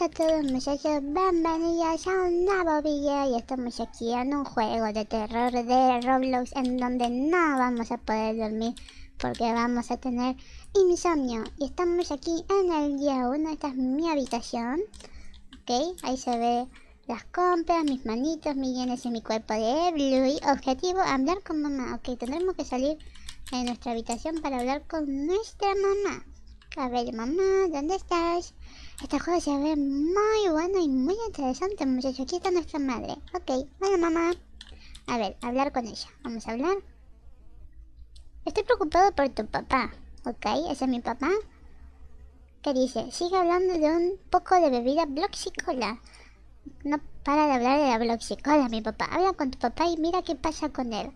a todos muchachos, bienvenidos a un nuevo video y estamos aquí en un juego de terror de Roblox en donde no vamos a poder dormir porque vamos a tener insomnio y estamos aquí en el día 1, esta es mi habitación ok, ahí se ve las compras, mis manitos, mis bienes y mi cuerpo de Bluey objetivo, hablar con mamá, ok, tendremos que salir de nuestra habitación para hablar con nuestra mamá a ver, mamá, ¿dónde estás? Este juego se ve muy bueno y muy interesante, muchachos. Aquí está nuestra madre. Ok, bueno, mamá. A ver, hablar con ella. Vamos a hablar. Estoy preocupado por tu papá. Ok, ese es mi papá. ¿Qué dice? Sigue hablando de un poco de bebida bloxicola. No para de hablar de la bloxicola, mi papá. Habla con tu papá y mira qué pasa con él.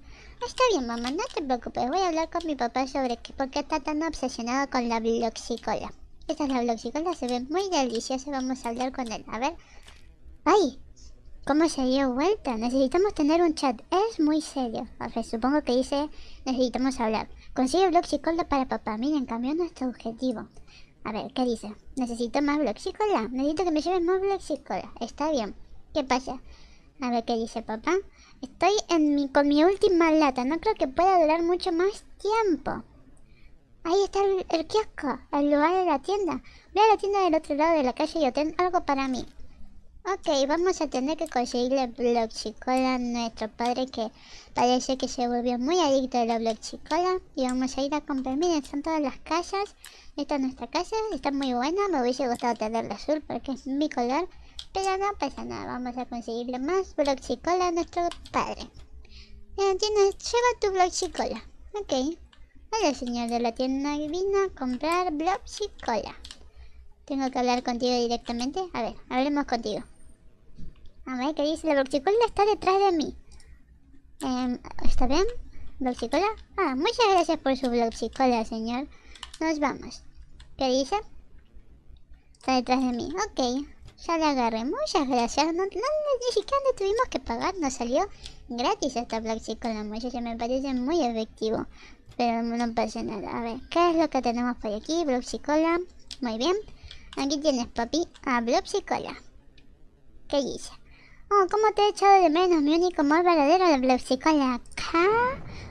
Está bien, mamá, no te preocupes. Voy a hablar con mi papá sobre por qué está tan obsesionado con la bloxicola. Esta es la bloxicola, se ve muy deliciosa. Vamos a hablar con él. A ver. ¡Ay! ¿Cómo se dio vuelta? Necesitamos tener un chat. Es muy serio. A ver, supongo que dice necesitamos hablar. Consigue bloxicola para papá. Miren, cambió nuestro objetivo. A ver, ¿qué dice? Necesito más bloxicola. Necesito que me lleven más bloxicola. Está bien. ¿Qué pasa? A ver, ¿qué dice papá? Estoy en mi, con mi última lata. No creo que pueda durar mucho más tiempo. Ahí está el, kiosco, el lugar de la tienda. Ve a la tienda del otro lado de la calle y obtén algo para mí. Ok, vamos a tener que conseguirle blockchicola a nuestro padre que parece que se volvió muy adicto a la chicola. Y vamos a ir a comprar. Miren, están todas las casas. Esta es nuestra casa, está muy buena. Me hubiese gustado tenerla azul porque es mi color. Pero no pasa nada, vamos a conseguirle más Bloxicola a nuestro padre. lleva tu Bloxicola. Ok. Hola, señor de la tienda divina, comprar Bloxicola. Tengo que hablar contigo directamente. A ver, hablemos contigo. A ver, ¿qué dice? La Bloxicola está detrás de mí. Em, ¿Está bien? ¿Bloxicola? Ah, muchas gracias por su Bloxicola, señor. Nos vamos. ¿Qué dice? Está detrás de mí. Ok, ya la agarré, muchas gracias. No, no, ni siquiera tuvimos que pagar, nos salió gratis esta Bloxicola. con se Me parece muy efectivo. Pero no pasa nada. A ver, ¿qué es lo que tenemos por aquí? Bloxicola. Muy bien. Aquí tienes, papi, a Bloxicola. ¿Qué dice? Oh, ¿cómo te he echado de menos? Mi único mal verdadero, la Bloxicola ¿Acá?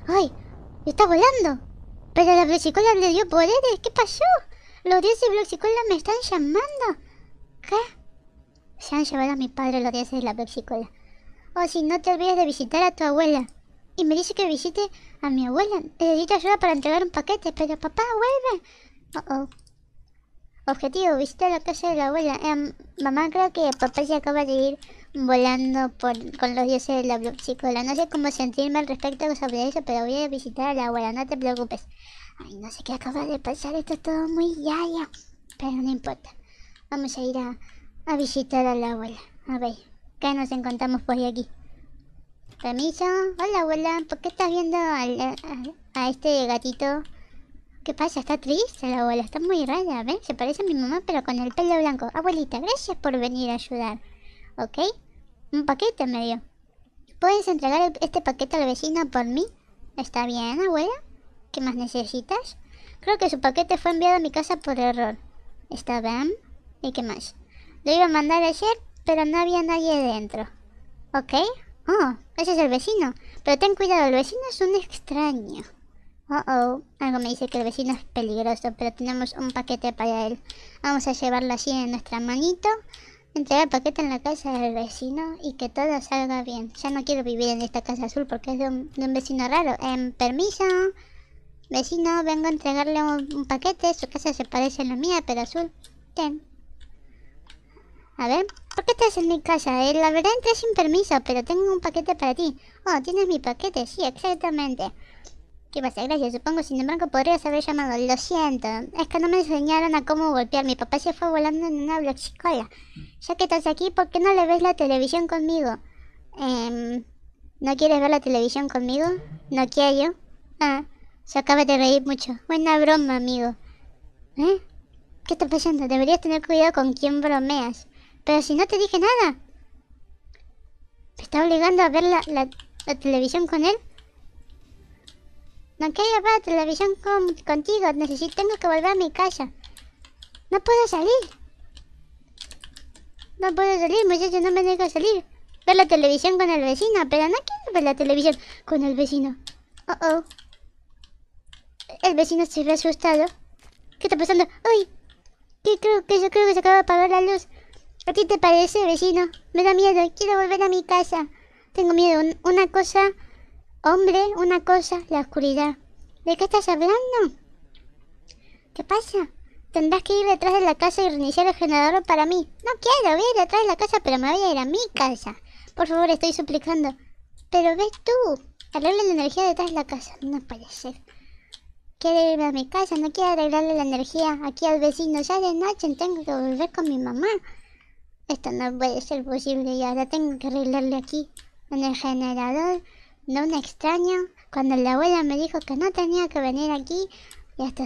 ¡Ay! ¡Está volando! Pero la Bloxicola le dio poderes. ¿Qué pasó? Los dioses Bloxicola me están llamando. ¿Qué? Se han llevado a mi padre los dioses de la Pepsi Cola. Oh, si no te olvides de visitar a tu abuela. Y me dice que visite a mi abuela. Necesito ayuda para entregar un paquete, pero papá, vuelve. Oh, oh. Objetivo, visita la casa de la abuela. Eh, mamá, creo que papá se acaba de ir volando por, con los dioses de la pepsi No sé cómo sentirme al respecto sobre eso, pero voy a visitar a la abuela, no te preocupes. Ay, no sé qué acaba de pasar, esto es todo muy ya, ya. Pero no importa. Vamos a ir a, a visitar a la abuela. A ver, ¿qué nos encontramos por aquí? Permiso. Hola, abuela. ¿Por qué estás viendo a, este gatito? ¿Qué pasa? Está triste la abuela. Está muy rara. ¿Ven? Se parece a mi mamá, pero con el pelo blanco. Abuelita, gracias por venir a ayudar. ¿Ok? Un paquete me dio. ¿Puedes entregar este paquete al vecino por mí? Está bien, abuela. ¿Qué más necesitas? Creo que su paquete fue enviado a mi casa por error. Está bien. ¿Y qué más? Lo iba a mandar ayer, pero no había nadie dentro. ¿Ok? Oh, ese es el vecino. Pero ten cuidado, el vecino es un extraño. Oh, oh. Algo me dice que el vecino es peligroso, pero tenemos un paquete para él. Vamos a llevarlo así en nuestra manito. Entregar el paquete en la casa del vecino y que todo salga bien. Ya no quiero vivir en esta casa azul porque es de un, vecino raro. Eh, permiso. Vecino, vengo a entregarle un, paquete. Su casa se parece a la mía, pero azul. Ten. A ver, ¿por qué estás en mi casa? la verdad entré sin permiso, pero tengo un paquete para ti. Oh, ¿tienes mi paquete? Sí, exactamente. ¿Qué pasa? Gracias, supongo. Sin embargo, podrías haber llamado. Lo siento. Es que no me enseñaron a cómo golpear. Mi papá se fue volando en una bloxicola. Ya que estás aquí, ¿por qué no le ves la televisión conmigo? Em, ¿No quieres ver la televisión conmigo? No quiero. Ah, se acaba de reír mucho. Buena broma, amigo. ¿Eh? ¿Qué está pasando? Deberías tener cuidado con quién bromeas. Pero si no te dije nada. ¿Me está obligando a ver la, televisión con él? No quiero ver la televisión contigo. Necesito, tengo que volver a mi casa. No puedo salir. No puedo salir, muchachos. No me dejo salir. Ver la televisión con el vecino. Pero no quiero ver la televisión con el vecino. Oh, oh. El vecino se ve asustado. ¿Qué está pasando? ¡Uy! ¿Qué creo que yo creo que se acaba de apagar la luz? ¿A ti te parece, vecino? Me da miedo, quiero volver a mi casa. Tengo miedo. Una cosa, hombre, una cosa, la oscuridad. ¿De qué estás hablando? ¿Qué pasa? Tendrás que ir detrás de la casa y reiniciar el generador para mí. No quiero ir detrás de la casa, pero me voy a ir a mi casa. Por favor, estoy suplicando. Pero ves tú, arregla la energía detrás de la casa. No puede ser. Quiero irme a mi casa, no quiero arreglarle la energía aquí al vecino. Ya de noche tengo que volver con mi mamá. Esto no puede ser posible y ahora tengo que arreglarle aquí, en el generador, No un extraño, cuando la abuela me dijo que no tenía que venir aquí. Y esto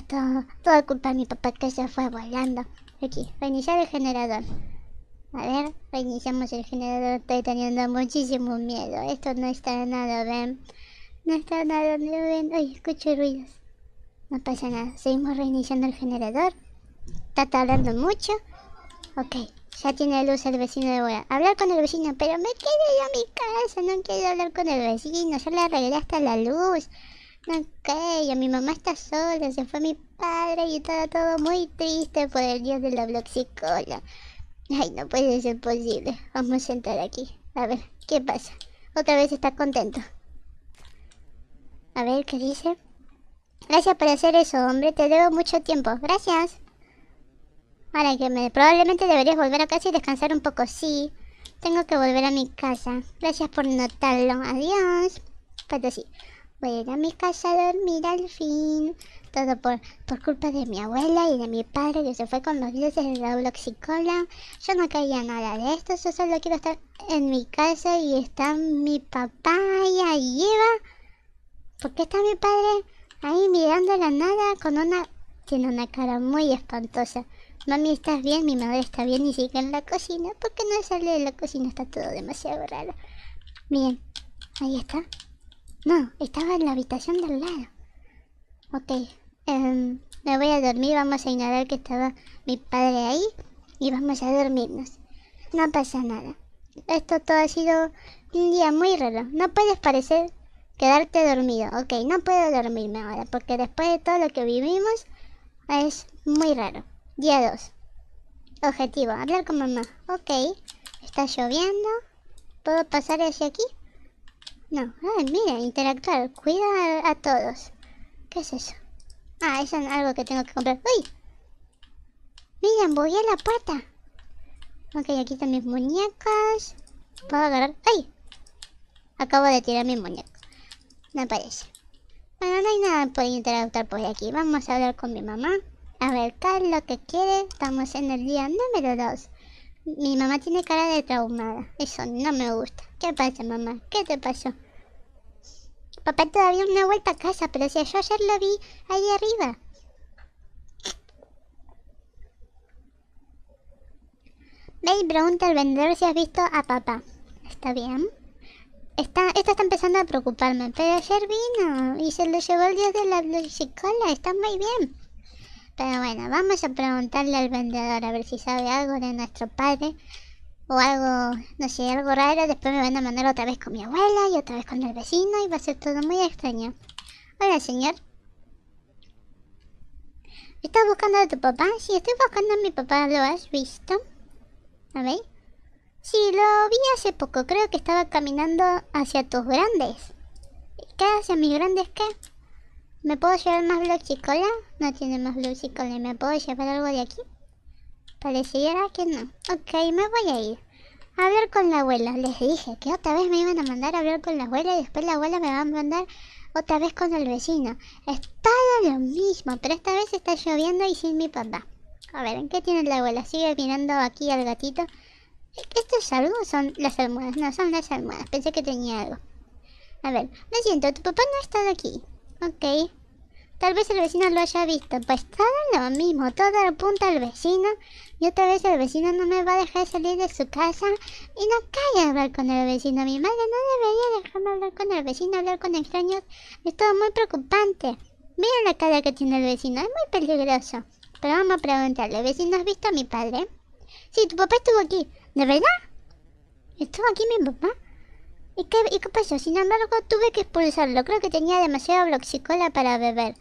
todo, culpa de mi papá que se fue volando. Aquí, reiniciar el generador. A ver, reiniciamos el generador. Estoy teniendo muchísimo miedo. Esto no está nada bien. No está nada bien. Ay, escucho ruidos. No pasa nada. Seguimos reiniciando el generador. Está tardando mucho. Ok, ya tiene luz el vecino de a Hablar con el vecino, pero me quedé yo a mi casa, no quiero hablar con el vecino, ya le arreglé hasta la luz. No creo. mi mamá está sola, se fue mi padre y estaba todo muy triste por el dios de la bloxicola. Ay, no puede ser posible. Vamos a sentar aquí. A ver, ¿qué pasa? Otra vez está contento. A ver, ¿qué dice? Gracias por hacer eso, hombre. Te debo mucho tiempo. Gracias. Ahora que me, probablemente deberías volver a casa y descansar un poco. Sí, tengo que volver a mi casa. Gracias por notarlo. Adiós. Pero sí, voy a ir a mi casa a dormir al fin. Todo por, por culpa de mi abuela y de mi padre que se fue con los dioses de la uloxicola. Yo no quería nada de esto. Yo solo quiero estar en mi casa y está mi papá y ahí Eva. ¿Por qué está mi padre ahí mirando la nada con una... Tiene una cara muy espantosa. Mami, ¿estás bien? Mi madre está bien y sigue en la cocina. ¿Por qué no sale de la cocina? Está todo demasiado raro. Bien, ahí está. No, estaba en la habitación del lado. Ok, em, me voy a dormir. Vamos a ignorar que estaba mi padre ahí y vamos a dormirnos. No pasa nada. Esto todo ha sido un día muy raro. No puedes parecer quedarte dormido. Ok, no puedo dormirme ahora porque después de todo lo que vivimos es muy raro. Día 2. Objetivo, hablar con mamá. Ok. Está lloviendo. ¿Puedo pasar hacia aquí? No. ah, mira, interactuar. Cuida a, todos. ¿Qué es eso? Ah, es algo que tengo que comprar. ¡Uy! Miren, voy la puerta. Ok, aquí están mis muñecas. ¿Puedo agarrar? ¡Ay! Acabo de tirar mi muñeco No aparece. Bueno, no hay nada por interactuar por aquí. Vamos a hablar con mi mamá. A ver ver, lo que quiere, estamos en el día número 2. Mi mamá tiene cara de traumada. Eso no me gusta. ¿Qué pasa, mamá? ¿Qué te pasó? Papá todavía no ha vuelto a casa, pero si yo ayer lo vi ahí arriba. Baby pregunta al vendedor si has visto a papá. ¿Está bien? Está, esto está empezando a preocuparme, pero ayer vino y se lo llevó el día de la psicola. Está muy bien. Pero bueno, vamos a preguntarle al vendedor a ver si sabe algo de nuestro padre. O algo, no sé, algo raro. Después me van a mandar otra vez con mi abuela y otra vez con el vecino. Y va a ser todo muy extraño. Hola, señor. ¿Estás buscando a tu papá? Sí, estoy buscando a mi papá. ¿Lo has visto? A ver. Sí, lo vi hace poco. Creo que estaba caminando hacia tus grandes. ¿Qué hacia mis grandes qué? ¿Me puedo llevar más cola? No tiene más cola. ¿Me puedo llevar algo de aquí? Pareciera que no. Ok, me voy a ir. A hablar con la abuela. Les dije que otra vez me iban a mandar a hablar con la abuela y después la abuela me va a mandar otra vez con el vecino. Está lo mismo, pero esta vez está lloviendo y sin mi papá. A ver, ¿en qué tiene la abuela? Sigue mirando aquí al gatito. ¿Esto es algo son las almohadas? No, son las almohadas. Pensé que tenía algo. A ver, lo siento, tu papá no ha estado aquí. Ok. Tal vez el vecino lo haya visto. Pues todo lo mismo. Todo apunta al vecino. Y otra vez el vecino no me va a dejar salir de su casa. Y no a hablar con el vecino. Mi madre no debería dejarme hablar con el vecino, hablar con extraños. Es todo muy preocupante. Mira la cara que tiene el vecino. Es muy peligroso. Pero vamos a preguntarle. ¿Vecino has visto a mi padre? Sí, tu papá estuvo aquí. ¿De verdad? ¿Estuvo aquí mi papá? ¿Y qué, pasó? Sin embargo, tuve que expulsarlo. Creo que tenía demasiada bloxicola para beber.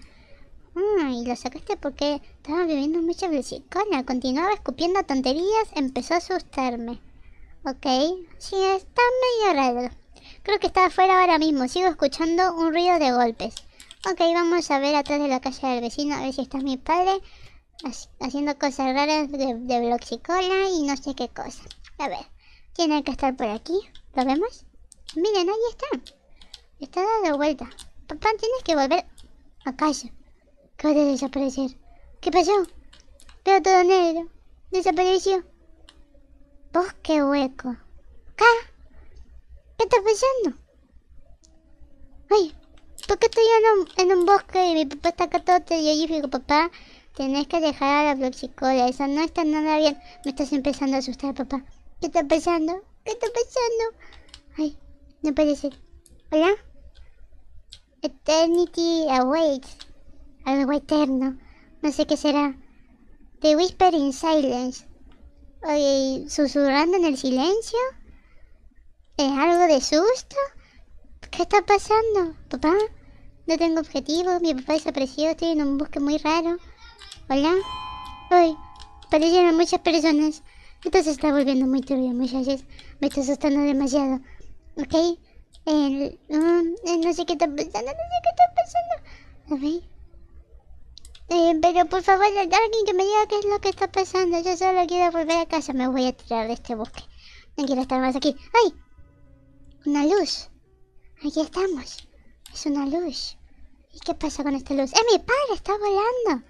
Ah, y lo sacaste porque estaba bebiendo mucha bloxicola. Continuaba escupiendo tonterías. Empezó a asustarme. Ok. Sí, está medio raro. Creo que está afuera ahora mismo. Sigo escuchando un ruido de golpes. Ok, vamos a ver atrás de la calle del vecino. A ver si está mi padre. Haciendo cosas raras de, de bloxicola y no sé qué cosa. A ver. Tiene que estar por aquí. ¿Lo vemos? Miren, ahí está. Está dando vuelta. Papá, tienes que volver a casa. Acaba de desaparecer. ¿Qué pasó? Veo todo negro. Desapareció. Bosque hueco. ¿Qué? ¿Qué está pasando? Ay, ¿por qué estoy en un, bosque y mi papá está acá todo digo, papá? Tenés que dejar a la psicóloga. eso no está nada bien. Me estás empezando a asustar, papá. ¿Qué está pasando? ¿Qué está pasando? Ay, no puede ¿Hola? Eternity awaits. Algo eterno. No sé qué será. The Whisper in Silence. susurrando en el silencio. ¿Es algo de susto? ¿Qué está pasando? ¿Papá? No tengo objetivo, mi papá desapareció, estoy en un bosque muy raro. ¿Hola? Uy, parecieron muchas personas. Esto se está volviendo muy turbio, muchachos. Me está asustando demasiado. ¿ok? Eh, no, sé qué está pensando, no sé qué está pensando, ¿ok? Eh, pero por favor, alguien que me diga qué es lo que está pasando. Yo solo quiero volver a casa. Me voy a tirar de este bosque. No quiero estar más aquí. ¡Ay! Una luz. Aquí estamos. Es una luz. ¿Y qué pasa con esta luz? ¡Eh, mi padre! ¡Está volando!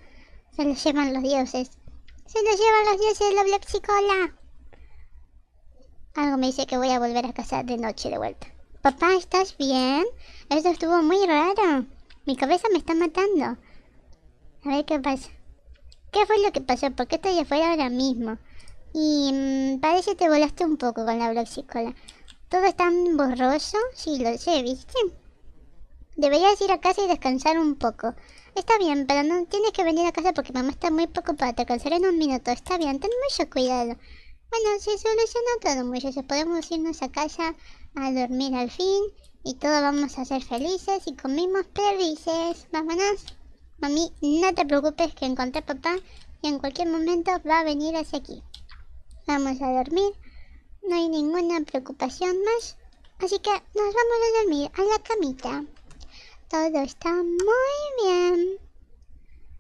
Se nos llevan los dioses. Se nos llevan los dioses la Blaxicola. Algo me dice que voy a volver a casa de noche de vuelta. Papá, ¿estás bien? Eso estuvo muy raro. Mi cabeza me está matando. A ver qué pasa. ¿Qué fue lo que pasó? ¿Por qué estoy afuera ahora mismo? Y mm, parece que te volaste un poco con la broxicola. Todo está borroso. Sí, lo sé, ¿viste? Deberías ir a casa y descansar un poco. Está bien, pero no tienes que venir a casa porque mamá está muy preocupada. Te cansaré en un minuto. Está bien, ten mucho cuidado. Bueno, se solucionó todo, muchachos. Podemos irnos a casa a dormir al fin. Y todos vamos a ser felices y comimos perrices. Vámonos. Mami, no te preocupes que encontré a papá. Y en cualquier momento va a venir hacia aquí. Vamos a dormir. No hay ninguna preocupación más. Así que nos vamos a dormir a la camita. Todo está muy bien.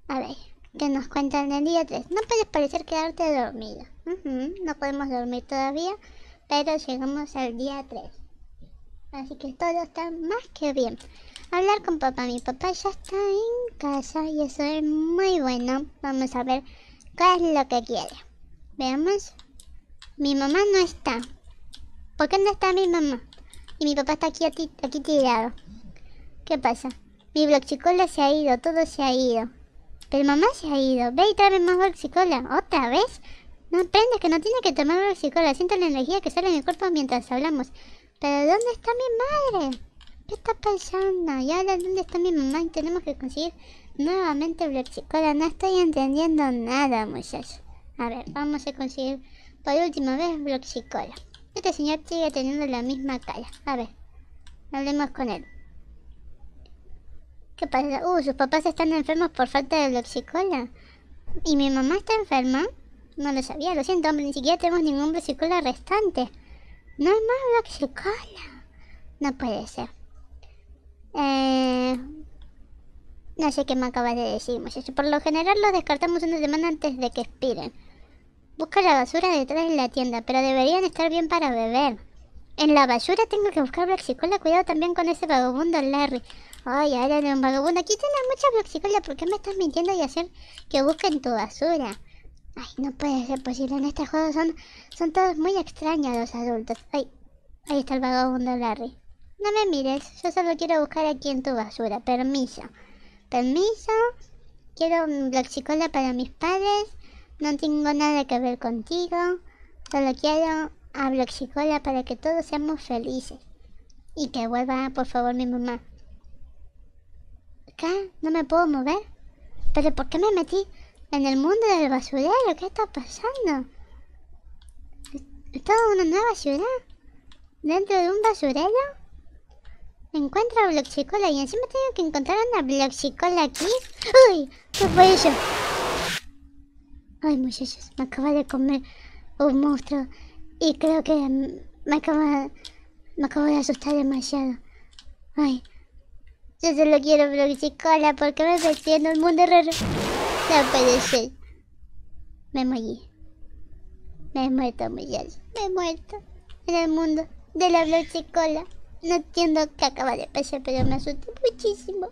A ver, ¿qué nos cuentan el día 3? No puedes parecer quedarte dormido. No podemos dormir todavía, pero llegamos al día 3. Así que todo está más que bien. Hablar con papá. Mi papá ya está en casa y eso es muy bueno. Vamos a ver qué es lo que quiere. Veamos. Mi mamá no está. ¿Por qué no está mi mamá? Y mi papá está aquí, aquí tirado. ¿Qué pasa? Mi bloxicola se ha ido, todo se ha ido. Pero mamá se ha ido. Ve y trae más bloxicola. ¿Otra vez? No aprendes que no tiene que tomar bloxicola. Siento la energía que sale en el cuerpo mientras hablamos. ¿Pero dónde está mi madre? ¿Qué está pensando? ¿Y ahora dónde está mi mamá? Y tenemos que conseguir nuevamente bloxicola. No estoy entendiendo nada, muchachos. A ver, vamos a conseguir por última vez Bloxicola. Este señor sigue teniendo la misma cara. A ver, hablemos con él. ¿Qué pasa? Uh, sus papás están enfermos por falta de Bloxicola. ¿Y mi mamá está enferma? No lo sabía, lo siento, hombre. Ni siquiera tenemos ningún versiculo restante. No hay más bloxicola No puede ser. Eh, no sé qué me acaba de decir, Por lo general los descartamos una semana antes de que expiren. Busca la basura detrás de la tienda, pero deberían estar bien para beber. En la basura tengo que buscar bloxicola Cuidado también con ese vagabundo Larry. Ay, ahora de un vagabundo. Aquí tienes mucha bloxicola ¿Por qué me estás mintiendo y hacer que busquen tu basura? Ay, no puede ser posible. En este juego son, son todos muy extraños los adultos. Ay, ahí está el vagabundo Larry. No me mires, yo solo quiero buscar aquí en tu basura. Permiso. Permiso. Quiero un bloxicola para mis padres. No tengo nada que ver contigo. Solo quiero a bloxicola para que todos seamos felices. Y que vuelva, por favor, mi mamá. ¿Acá? ¿No me puedo mover? ¿Pero por qué me metí? en el mundo del basurero, ¿qué está pasando? ¿Toda una nueva ciudad? ¿Dentro de un basurero? Encuentro a Bloxicola y encima tengo que encontrar una Bloxicola aquí. ¡Uy! ¿Qué fue eso? Ay, muchachos, me acaba de comer un monstruo y creo que me acaba, me acabo de asustar demasiado. Ay, yo solo quiero Bloxicola porque me estoy en un mundo raro. No puede Me morí. Me he muerto, Miguel. Me he muerto. En el mundo de la cola No entiendo qué acaba de pasar, pero me asusté muchísimo.